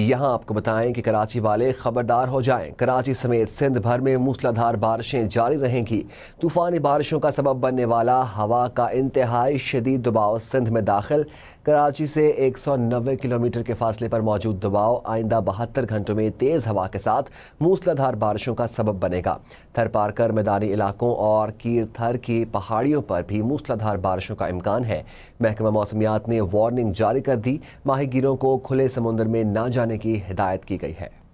यहाँ आपको बताएं कि कराची वाले खबरदार हो जाएं कराची समेत सिंध भर में मूसलाधार बारिशें जारी रहेंगी तूफानी बारिशों का सबब बनने वाला हवा का इंतहाई शदीद दबाव सिंध में दाखिल कराची से 190 किलोमीटर के फासले पर मौजूद दबाव आइंदा बहत्तर घंटों में तेज़ हवा के साथ मूसलाधार बारिशों का सबब बनेगा थर पारकर मैदानी इलाकों और कीर थर की पहाड़ियों पर भी मूसलाधार बारिशों का इम्कान है महकमा मौसमियात ने वार्निंग जारी कर दी माहिगीरों को खुले समुंदर में ना जाने जाने की हिदायत की गई है